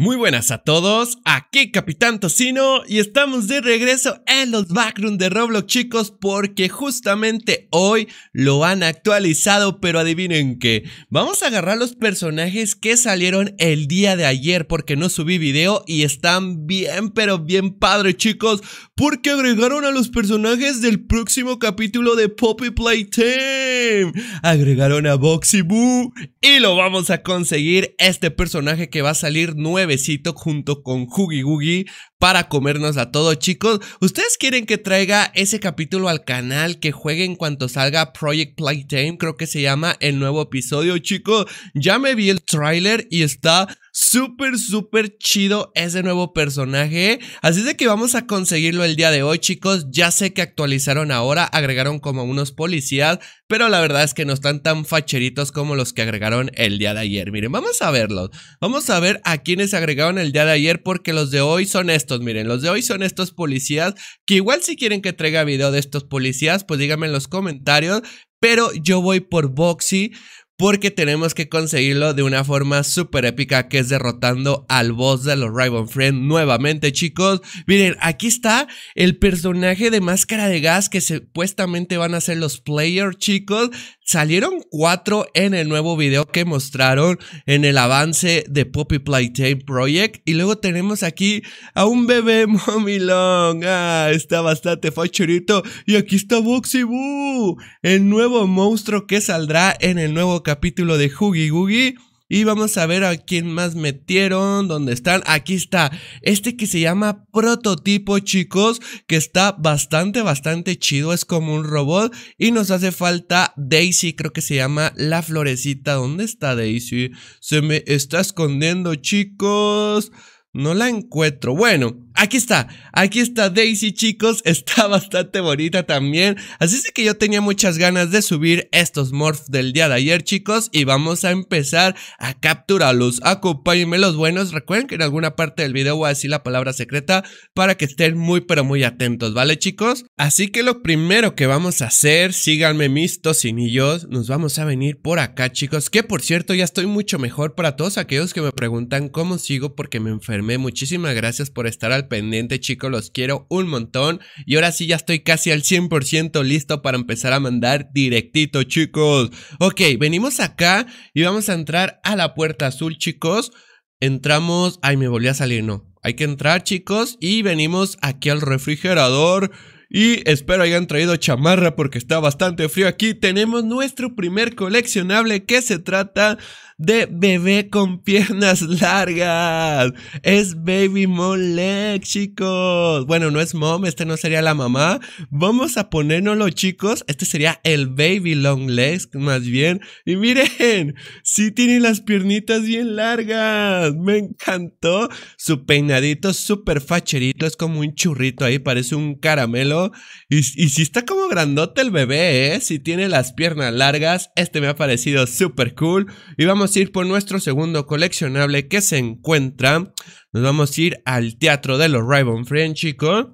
Muy buenas a todos, aquí Capitán Tocino y estamos de regreso en los background de Roblox chicos porque justamente hoy lo han actualizado pero adivinen qué, vamos a agarrar los personajes que salieron el día de ayer porque no subí video y están bien pero bien padre chicos porque agregaron a los personajes del próximo capítulo de Poppy Playtime, agregaron a Boxy Boo y lo vamos a conseguir este personaje que va a salir nuevo Besito junto con Huggy Googie para comernos a todos chicos. ¿Ustedes quieren que traiga ese capítulo al canal, que juegue en cuanto salga Project Playtime? Creo que se llama el nuevo episodio, chicos. Ya me vi el tráiler y está súper, súper chido ese nuevo personaje. Así es de que vamos a conseguirlo el día de hoy, chicos. Ya sé que actualizaron ahora, agregaron como unos policías, pero la verdad es que no están tan facheritos como los que agregaron el día de ayer. Miren, vamos a verlos. Vamos a ver a quienes agregaron el día de ayer porque los de hoy son estos. Miren, los de hoy son estos policías que igual si quieren que traiga video de estos policías, pues díganme en los comentarios. Pero yo voy por Boxy porque tenemos que conseguirlo de una forma súper épica que es derrotando al boss de los Raven Friend nuevamente chicos. Miren, aquí está el personaje de máscara de gas que supuestamente van a ser los players chicos. Salieron cuatro en el nuevo video que mostraron en el avance de Poppy Playtime Project. Y luego tenemos aquí a un bebé momilón. Ah, está bastante fachurito. Y aquí está Boxy Boo, el nuevo monstruo que saldrá en el nuevo capítulo de Huggy Googie. Y vamos a ver a quién más metieron, dónde están. Aquí está, este que se llama prototipo, chicos, que está bastante, bastante chido. Es como un robot y nos hace falta Daisy, creo que se llama la florecita. ¿Dónde está Daisy? Se me está escondiendo, chicos. No la encuentro. Bueno, Aquí está, aquí está Daisy chicos, está bastante bonita también, así que yo tenía muchas ganas de subir estos morphs del día de ayer chicos y vamos a empezar a capturarlos, acompáñenme los buenos, recuerden que en alguna parte del video voy a decir la palabra secreta para que estén muy pero muy atentos, ¿vale chicos? Así que lo primero que vamos a hacer, síganme mis tocinillos, nos vamos a venir por acá chicos, que por cierto ya estoy mucho mejor para todos aquellos que me preguntan cómo sigo porque me enfermé, muchísimas gracias por estar al pendiente, chicos. Los quiero un montón. Y ahora sí, ya estoy casi al 100% listo para empezar a mandar directito, chicos. Ok, venimos acá y vamos a entrar a la puerta azul, chicos. Entramos. Ay, me volví a salir, no. Hay que entrar, chicos. Y venimos aquí al refrigerador. Y espero hayan traído chamarra porque está bastante frío aquí. Tenemos nuestro primer coleccionable que se trata de bebé con piernas largas. Es Baby Molek, chicos. Bueno, no es mom, este no sería la mamá. Vamos a los chicos. Este sería el Baby Long Legs, más bien. Y miren, sí tiene las piernitas bien largas. Me encantó. Su peinadito súper facherito. Es como un churrito ahí, parece un caramelo. Y, si está como grandote el bebé, ¿eh? si tiene las piernas largas. Este me ha parecido súper cool. Y vamos ir por nuestro segundo coleccionable que se encuentra. Nos vamos a ir al Teatro de los Ribbon Friend, chicos.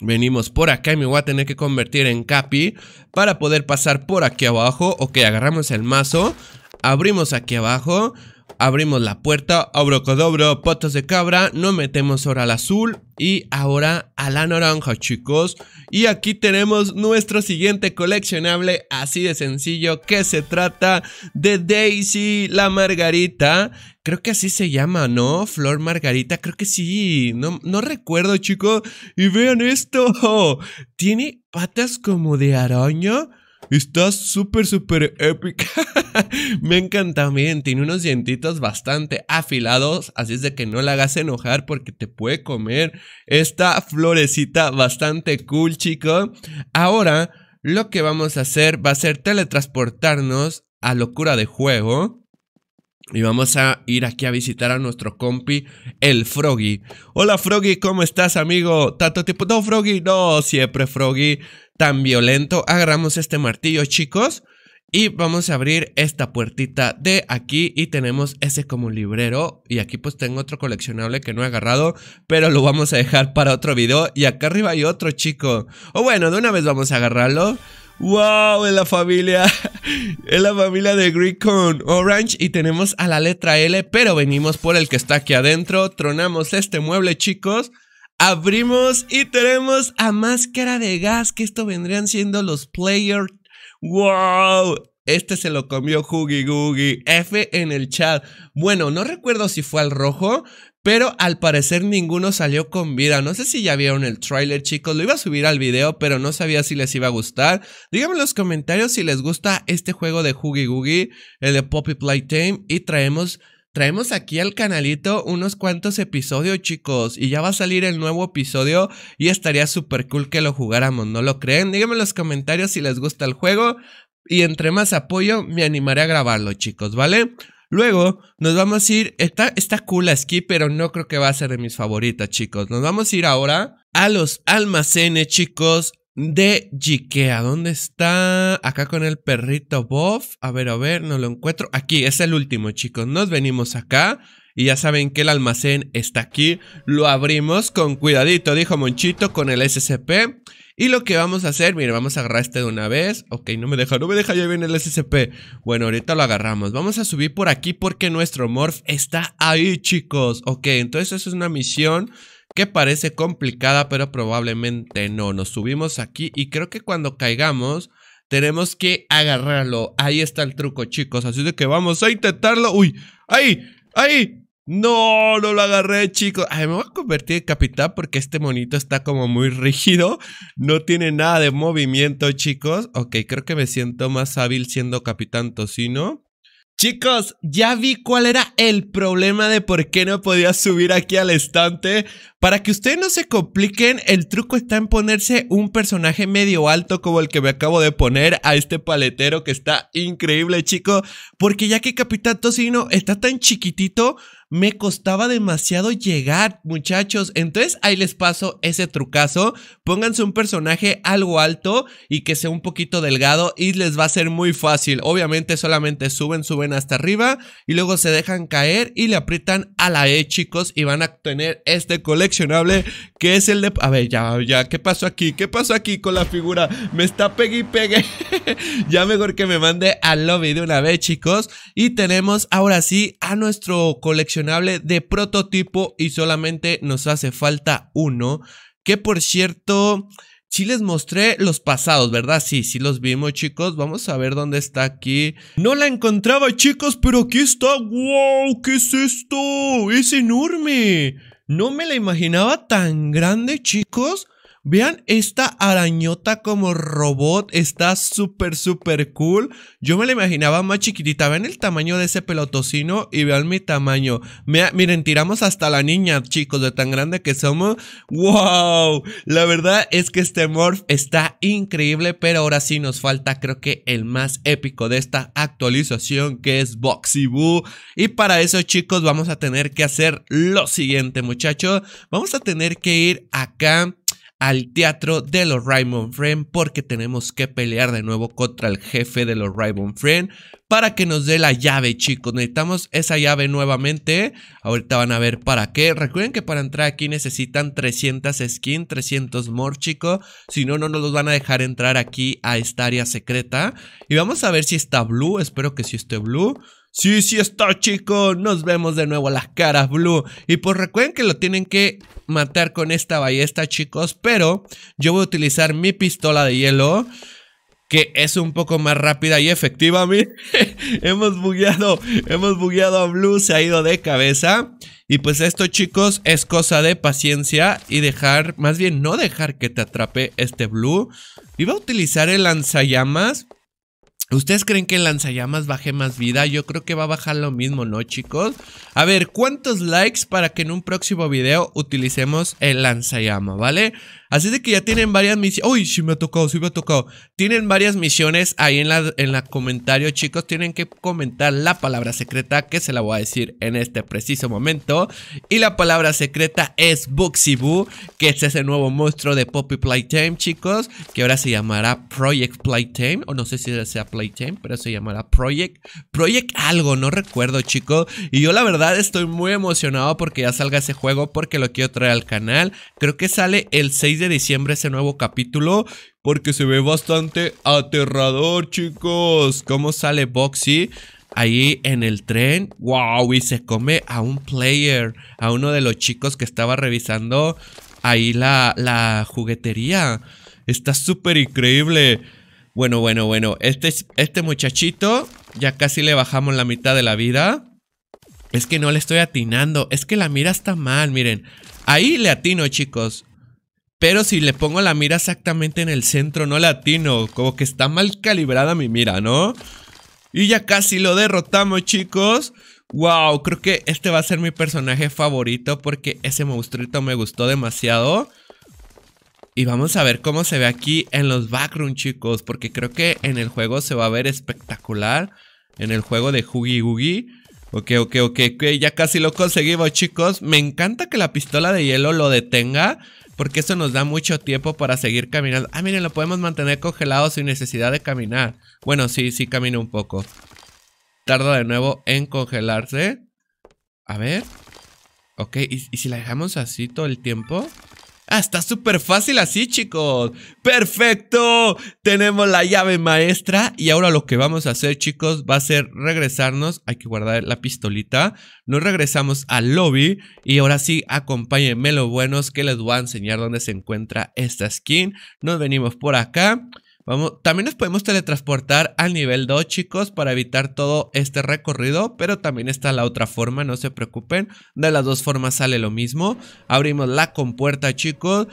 Venimos por acá y me voy a tener que convertir en Capi para poder pasar por aquí abajo. Ok, agarramos el mazo, abrimos aquí abajo abrimos la puerta, codobro, potos de cabra, no metemos ahora al azul y ahora a la naranja, chicos. Y aquí tenemos nuestro siguiente coleccionable, así de sencillo, que se trata de Daisy la Margarita. Creo que así se llama, ¿no? Flor Margarita, creo que sí. No, no recuerdo, chicos. Y vean esto. Tiene patas como de araña Está súper, súper épica. Me encanta también. Tiene unos dientitos bastante afilados. Así es de que no la hagas enojar porque te puede comer esta florecita bastante cool, chico. Ahora, lo que vamos a hacer va a ser teletransportarnos a locura de juego. Y vamos a ir aquí a visitar a nuestro compi, el Froggy. Hola Froggy, ¿cómo estás amigo? Tanto tiempo. No, Froggy, no, siempre Froggy tan violento. Agarramos este martillo, chicos. Y vamos a abrir esta puertita de aquí y tenemos ese como librero y aquí pues tengo otro coleccionable que no he agarrado, pero lo vamos a dejar para otro video y acá arriba hay otro chico. O bueno, de una vez vamos a agarrarlo. ¡Wow! en la familia. en la familia de Greek con Orange. Y tenemos a la letra L, pero venimos por el que está aquí adentro. Tronamos este mueble, chicos abrimos y tenemos a Máscara de Gas, que esto vendrían siendo los Player. ¡Wow! Este se lo comió Huggy F en el chat. Bueno, no recuerdo si fue al rojo, pero al parecer ninguno salió con vida. No sé si ya vieron el tráiler, chicos. Lo iba a subir al video, pero no sabía si les iba a gustar. Díganme en los comentarios si les gusta este juego de Huggy Googie, el de Poppy Playtime, y traemos Traemos aquí al canalito unos cuantos episodios, chicos, y ya va a salir el nuevo episodio y estaría súper cool que lo jugáramos, ¿no lo creen? Díganme en los comentarios si les gusta el juego y entre más apoyo me animaré a grabarlo, chicos, ¿vale? Luego nos vamos a ir, está, está cool la ski, pero no creo que va a ser de mis favoritas, chicos. Nos vamos a ir ahora a los almacenes, chicos, de Jikea, ¿Dónde está? Acá con el perrito Bob. A ver, a ver, no lo encuentro. Aquí es el último, chicos. Nos venimos acá. Y ya saben que el almacén está aquí. Lo abrimos con cuidadito, dijo Monchito, con el SCP. Y lo que vamos a hacer, mire vamos a agarrar este de una vez. Ok, no me deja, no me deja, ya viene el SCP. Bueno, ahorita lo agarramos. Vamos a subir por aquí porque nuestro morph está ahí, chicos. Ok, entonces eso es una misión que parece complicada, pero probablemente no. Nos subimos aquí y creo que cuando caigamos tenemos que agarrarlo. Ahí está el truco, chicos. Así de que vamos a intentarlo. ¡Uy! ¡Ahí! ¡Ahí! No, no lo agarré, chicos. Ay, me voy a convertir en capitán porque este monito está como muy rígido. No tiene nada de movimiento, chicos. Ok, creo que me siento más hábil siendo capitán tocino. Chicos, ya vi cuál era el problema de por qué no podía subir aquí al estante, para que ustedes no se compliquen, el truco está en ponerse un personaje medio alto como el que me acabo de poner a este paletero que está increíble, chico. Porque ya que Capitán Tocino está tan chiquitito, me costaba demasiado llegar, muchachos. Entonces ahí les paso ese trucazo. Pónganse un personaje algo alto y que sea un poquito delgado y les va a ser muy fácil. Obviamente solamente suben, suben hasta arriba y luego se dejan caer y le aprietan a la E, chicos, y van a tener este cole que es el de... A ver, ya, ya, ¿qué pasó aquí? ¿Qué pasó aquí con la figura? Me está pegue y pegue. ya mejor que me mande al lobby de una vez, chicos. Y tenemos ahora sí a nuestro coleccionable de prototipo y solamente nos hace falta uno. Que por cierto... si les mostré los pasados, ¿verdad? Sí, sí los vimos, chicos. Vamos a ver dónde está aquí. No la encontraba, chicos, pero aquí está. ¡Wow! ¿Qué es esto? ¡Es enorme! No me la imaginaba tan grande, chicos. Vean esta arañota como robot, está súper, súper cool. Yo me la imaginaba más chiquitita. Vean el tamaño de ese pelotocino y vean mi tamaño. miren, tiramos hasta la niña, chicos, de tan grande que somos. ¡Wow! La verdad es que este morph está increíble, pero ahora sí nos falta creo que el más épico de esta actualización que es Boxy Boo. Y para eso, chicos, vamos a tener que hacer lo siguiente, muchachos. Vamos a tener que ir acá al teatro de los Raymond Friend porque tenemos que pelear de nuevo contra el jefe de los Raymond Friend para que nos dé la llave, chicos. Necesitamos esa llave nuevamente. Ahorita van a ver para qué. Recuerden que para entrar aquí necesitan 300 skin, 300 more, chicos. Si no, no nos los van a dejar entrar aquí a esta área secreta. Y vamos a ver si está blue. Espero que sí esté blue. Sí, sí está, chicos. Nos vemos de nuevo las caras, Blue. Y pues recuerden que lo tienen que matar con esta ballesta, chicos. Pero yo voy a utilizar mi pistola de hielo que es un poco más rápida y efectiva. Miren, hemos bugueado, hemos bugueado a Blue, se ha ido de cabeza. Y pues esto chicos es cosa de paciencia y dejar, más bien no dejar que te atrape este Blue. Iba a utilizar el lanzallamas. ¿Ustedes creen que el lanzallamas baje más vida? Yo creo que va a bajar lo mismo, ¿no, chicos? A ver, ¿cuántos likes para que en un próximo video utilicemos el lanzallamas, ¿vale? Así de que ya tienen varias misiones. Uy, si me ha tocado, sí me ha tocado. Tienen varias misiones ahí en la, en la comentario, chicos. Tienen que comentar la palabra secreta que se la voy a decir en este preciso momento. Y la palabra secreta es Buxibu, que es ese nuevo monstruo de Poppy Playtime, chicos. Que ahora se llamará Project Playtime. O no sé si sea Playtime, pero se llamará Project. Project algo, no recuerdo, chicos. Y yo la verdad estoy muy emocionado porque ya salga ese juego porque lo quiero traer al canal. Creo que sale el 6 de diciembre ese nuevo capítulo porque se ve bastante aterrador, chicos. ¿Cómo sale Boxy? Ahí en el tren, wow, y se come a un player, a uno de los chicos que estaba revisando ahí la, la juguetería. Está súper increíble. Bueno, bueno, bueno. Este, este muchachito, ya casi le bajamos la mitad de la vida. Es que no le estoy atinando. Es que la mira está mal, miren. Ahí le atino, chicos. Pero si le pongo la mira exactamente en el centro, no latino. Como que está mal calibrada mi mira, ¿no? Y ya casi lo derrotamos, chicos. Wow, creo que este va a ser mi personaje favorito porque ese monstruito me gustó demasiado. Y vamos a ver cómo se ve aquí en los background, chicos. Porque creo que en el juego se va a ver espectacular. En el juego de Hoogie Woogie. Ok, ok, ok, ok. Ya casi lo conseguimos, chicos. Me encanta que la pistola de hielo lo detenga porque eso nos da mucho tiempo para seguir caminando. Ah, miren, lo podemos mantener congelado sin necesidad de caminar. Bueno, sí, sí camino un poco. Tarda de nuevo en congelarse. A ver. Ok, y si la dejamos así todo el tiempo? Ah, está súper fácil así, chicos. Perfecto. Tenemos la llave maestra. Y ahora lo que vamos a hacer, chicos, va a ser regresarnos. Hay que guardar la pistolita. Nos regresamos al lobby. Y ahora sí, acompáñenme los buenos que les voy a enseñar dónde se encuentra esta skin. Nos venimos por acá también nos podemos teletransportar al nivel 2, chicos, para evitar todo este recorrido, pero también está la otra forma, no se preocupen. De las dos formas sale lo mismo. Abrimos la compuerta, chicos.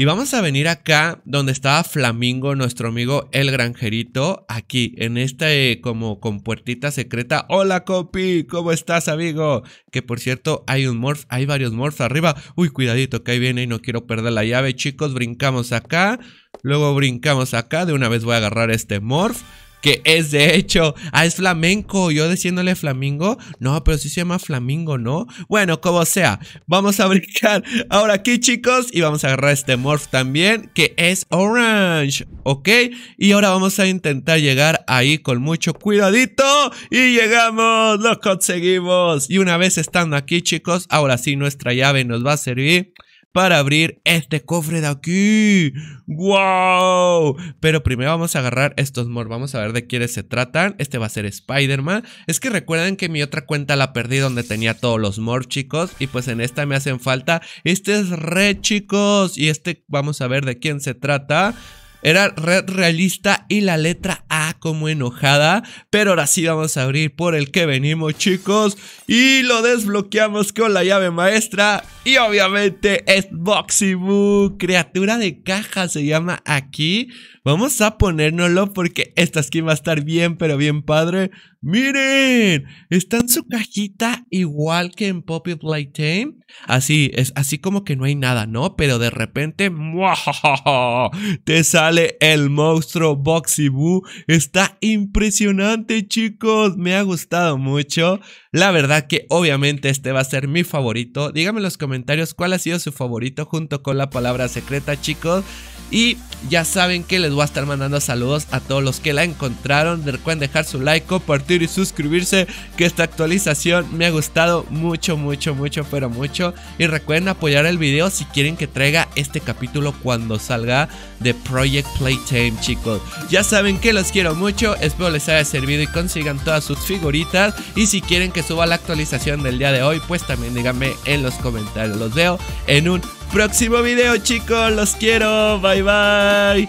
Y vamos a venir acá donde estaba Flamingo, nuestro amigo el granjerito, aquí en esta eh, como con puertita secreta. Hola, Copi, ¿cómo estás, amigo? Que por cierto, hay un morph, hay varios morphs arriba. Uy, cuidadito que ahí viene y no quiero perder la llave, chicos. Brincamos acá, luego brincamos acá. De una vez voy a agarrar este morph que es de hecho, ah, es flamenco, yo diciéndole flamingo, no, pero sí se llama flamingo, ¿no? Bueno, como sea, vamos a brincar ahora aquí chicos y vamos a agarrar este morph también, que es orange, ¿ok? Y ahora vamos a intentar llegar ahí con mucho cuidadito y llegamos, lo conseguimos. Y una vez estando aquí chicos, ahora sí nuestra llave nos va a servir para abrir este cofre de aquí. ¡Wow! Pero primero vamos a agarrar estos mor. Vamos a ver de quiénes se tratan. Este va a ser Spider-Man. Es que recuerden que mi otra cuenta la perdí donde tenía todos los mor, chicos. Y pues en esta me hacen falta. Este es re, chicos. Y este vamos a ver de quién se trata. Era realista y la letra A como enojada. Pero ahora sí vamos a abrir por el que venimos, chicos. Y lo desbloqueamos con la llave maestra. Y obviamente es Boxybu. Criatura de caja se llama aquí. Vamos a ponérnoslo porque esta skin va a estar bien, pero bien padre. Miren, está en su cajita igual que en Poppy Playtime. Así, es así como que no hay nada, ¿no? Pero de repente, ¡muajajaja! Te sale el monstruo Boxy Boo. Está impresionante, chicos. Me ha gustado mucho. La verdad que obviamente este va a ser mi favorito. Díganme en los comentarios cuál ha sido su favorito junto con la palabra secreta, chicos. Y ya saben que les voy a estar mandando saludos a todos los que la encontraron. Recuerden dejar su like, compartir y suscribirse. Que esta actualización me ha gustado mucho, mucho, mucho, pero mucho. Y recuerden apoyar el video si quieren que traiga este capítulo cuando salga de Project Playtime, chicos. Ya saben que los quiero mucho. Espero les haya servido y consigan todas sus figuritas. Y si quieren que suba la actualización del día de hoy, pues también díganme en los comentarios. Los veo en un próximo video, chicos. Los quiero. Bye, bye.